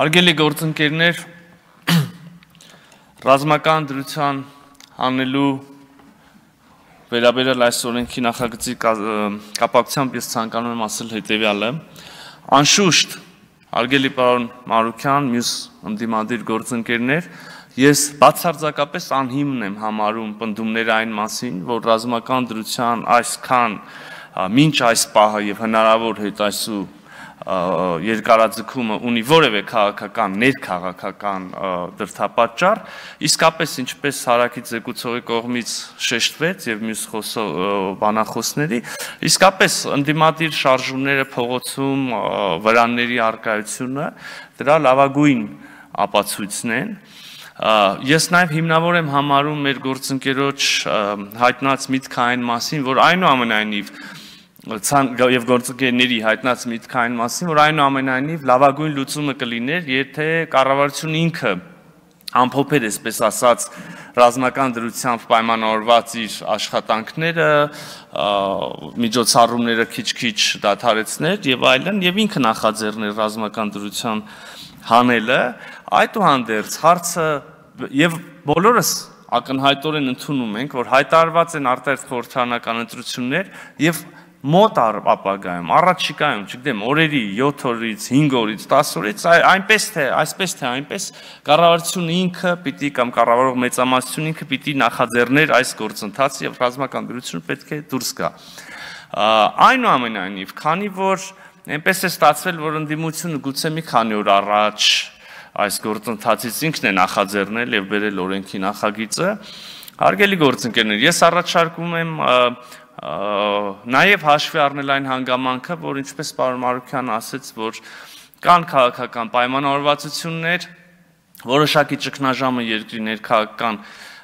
Արգելի գործընկերներ, ռազմական դրության հանելու վերաբերել այս օրենքի նախագծի կապակցությամբ ես ցանկանում եմ ասել հետևյալը։ Անշուշտ, արգելի պարոն Մարուկյան, մյուս ընդդիմադիր գործընկերներ, ես բացարձակապես անհիմն եմ համարում ընդդումները այն մասին, որ ռազմական դրության այսքան մինչ այս պահը եւ հնարավոր հետ այսու երկարաձգումը ունի որևէ քաղաքական ներքաղաքական դրդապատճառ, իսկապես ինչպես Սարակից զեկուցողի կողմից շեշտվեց եւ մյուս խոսո բանախոսների, իսկապես ընդդիմադիր շարժումները փողոցում վրանների արկայությունը դրա լավագույն ապացույցն են։ Ես նաև հիմնավոր եմ համարում մեր գործընկերոջ հայտնած միտքային մասին, որ այնուամենայնիվ այն ցան եւ գործընկերների հայտնած միտքային մասին, որ այնուամենայնիվ լավագույն լուծումը կլիներ, եթե կառավարությունը ինքը ամփոփեր էսպես ասած ռազմական դրությամբ պայմանավորված իր աշխատանքները, միջոցառումները քիչ-քիչ դադարեցներ եւ այլն եւ ինքը նախաձեռներ ռազմական դրության հանելը, այդուհանդերձ հարցը եւ բոլորս ակնհայտորեն ընդունում ենք, որ հայտարարված են արտերտ խորհրդանական ընտրություններ եւ մոտ ապագայում, առաջիկայում, չգիտեմ, օրերի 7 օրից, 5 օրից, 10 օրից, այնպես թե, այսպես թե այնպես կառավարությունը ինքը պիտի կամ կառավարող մեծամասնությունը ինքը պիտի նախաձեռներ այս գործընթացը եւ ռազմական դրությունը պետք է դուրս գա։ Այնուամենայնիվ, քանի որ այնպես է ստացվել, որ ընդդիմությունը գուցե մի քանի օր առաջ այս գործընթացից ինքն է նախաձեռնել եւ բերել օրենքի նախագիծը, հարգելի գործընկերներ, ես առաջարկում եմ Նաև հաշվի առնել այն հանգամանքը, որ ինչպես պարոն Մարուկյան ասաց, որ կան քաղաքական պայմանավորվածություններ, որոշակի ճգնաժամը երկրի ներքաղաքական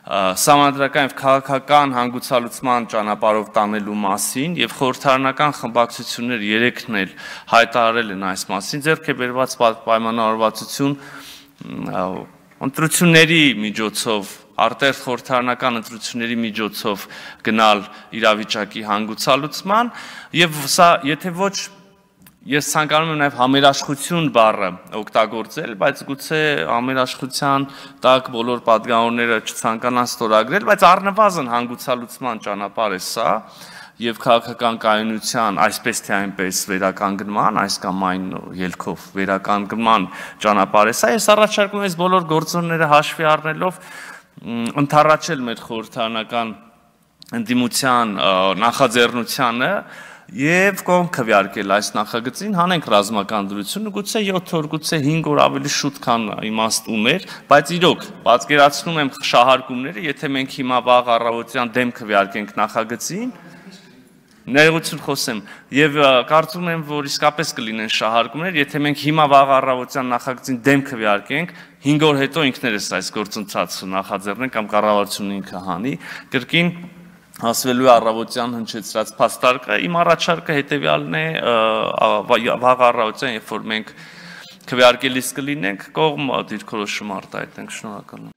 համանդրական եւ քաղաքական հանգուցալուծման ճանապարհով տանելու մասին եւ խորհրդարանական խմբակցություններ երեքն էլ հայտարարել են այս մասին ձեռք է բերված պայմանավորվածություն ընտրությունների միջոցով արտերտ խորհրդարանական ընտրությունների միջոցով գնալ իրավիճակի հանգուցալուծման եւ սա եթե ոչ ես ցանկանում եմ նաև համերաշխություն բառը օգտագործել, բայց գուցե համերաշխության տակ բոլոր падգաոնները չցանկանան ստորագրել, բայց առնվազն հանգուցալուծման ճանապարհ է սա եւ քաղաքական կայունության այսպես թե այնպես վերականգնման, այս կամ այն ելքով վերականգնման ճանապարհ է սա։ Ես առաջարկում եմ այս բոլոր գործոնները հաշվի առնելով ընթառաջել մեր խորհրդանական ընդդիմության նախաձեռնությանը եւ կողմ քվյարկել այս նախագծին, հանենք ռազմական դրությունը, գուցե 7 օր, գուցե 5 օր ավելի շուտ քան իմաստ ուներ, բայց իրոք պատկերացնում եմ շահարկումները, եթե մենք հիմա վաղ առավոտյան դեմ քվյարկենք նախագծին, ներողություն խոսեմ եւ կարծում եմ որ իսկապես կլինեն շահարկումներ եթե մենք հիմա վաղ առավոտյան նախագծին դեմ քվեարկենք 5 օր հետո ինքներս այս գործընթացը նախաձեռնենք կամ կառավարությունը ինքը հանի կրկին հասվելու առավոտյան հնչեցրած փաստարկը իմ առաջարկը հետեւյալն է վաղ առավոտյան երբ որ մենք քվեարկելիս կլինենք կողմ դիրքորոշում արտահայտենք շնորհակալ